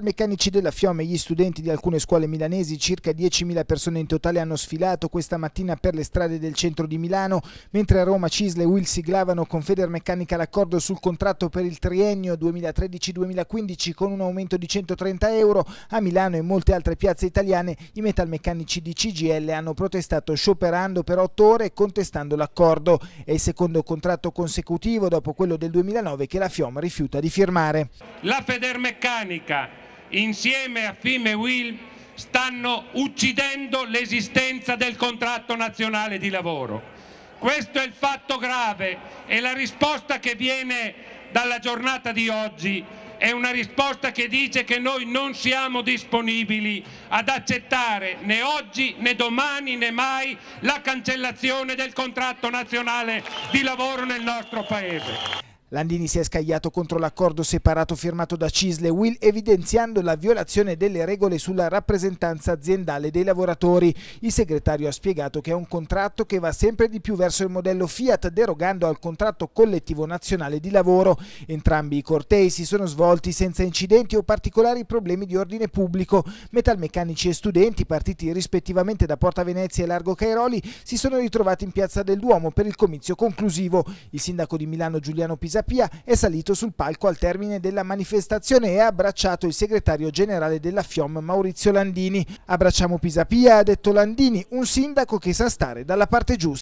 Meccanici della FIOM e gli studenti di alcune scuole milanesi, circa 10.000 persone in totale hanno sfilato questa mattina per le strade del centro di Milano, mentre a Roma Cisle e Will siglavano con Federmeccanica l'accordo sul contratto per il triennio 2013-2015 con un aumento di 130 euro, a Milano e molte altre piazze italiane i metalmeccanici di CGL hanno protestato scioperando per otto ore contestando l'accordo. È il secondo contratto consecutivo dopo quello del 2009 che la FIOM rifiuta di firmare. La Federmeccanica insieme a FIME e WIL stanno uccidendo l'esistenza del contratto nazionale di lavoro. Questo è il fatto grave e la risposta che viene dalla giornata di oggi è una risposta che dice che noi non siamo disponibili ad accettare né oggi né domani né mai la cancellazione del contratto nazionale di lavoro nel nostro Paese. Landini si è scagliato contro l'accordo separato firmato da Cisle Will evidenziando la violazione delle regole sulla rappresentanza aziendale dei lavoratori. Il segretario ha spiegato che è un contratto che va sempre di più verso il modello Fiat derogando al contratto collettivo nazionale di lavoro. Entrambi i cortei si sono svolti senza incidenti o particolari problemi di ordine pubblico. Metalmeccanici e studenti, partiti rispettivamente da Porta Venezia e Largo Cairoli, si sono ritrovati in Piazza del Duomo per il comizio conclusivo. Il sindaco di Milano Giuliano Pisani Pia è salito sul palco al termine della manifestazione e ha abbracciato il segretario generale della FIOM Maurizio Landini. Abbracciamo Pisa Pia, ha detto Landini, un sindaco che sa stare dalla parte giusta.